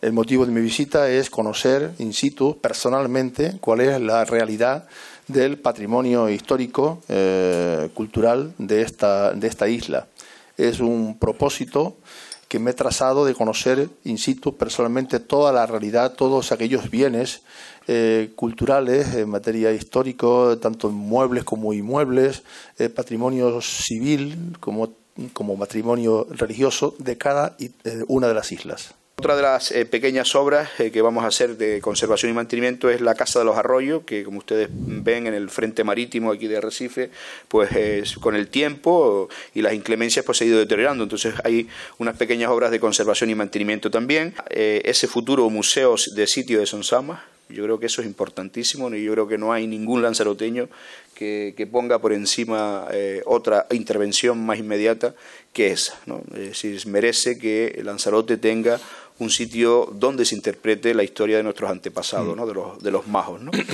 El motivo de mi visita es conocer in situ, personalmente, cuál es la realidad del patrimonio histórico, eh, cultural de esta, isla. Es un propósito que me he trazado de conocer in situ personalmente toda la realidad, todos aquellos bienes eh, culturales eh, en materia histórica, tanto muebles como inmuebles, patrimonio civil como, como patrimonio religioso de cada una de las islas. Otra de las eh, pequeñas obras eh, que vamos a hacer de conservación y mantenimiento es la Casa de los Arroyos, que como ustedes ven en el frente marítimo aquí de Recife, pues con el tiempo y las inclemencias pues se ha ido deteriorando. Entonces hay unas pequeñas obras de conservación y mantenimiento también. Eh, ese futuro museo de sitio de Sonsama, yo creo que eso es importantísimo y yo creo que no hay ningún lanzaroteño que, ponga por encima otra intervención más inmediata que esa. Es decir, merece que Lanzarote tenga un sitio donde se interprete la historia de nuestros antepasados, mm. ¿no? de, los, de los majos. ¿no?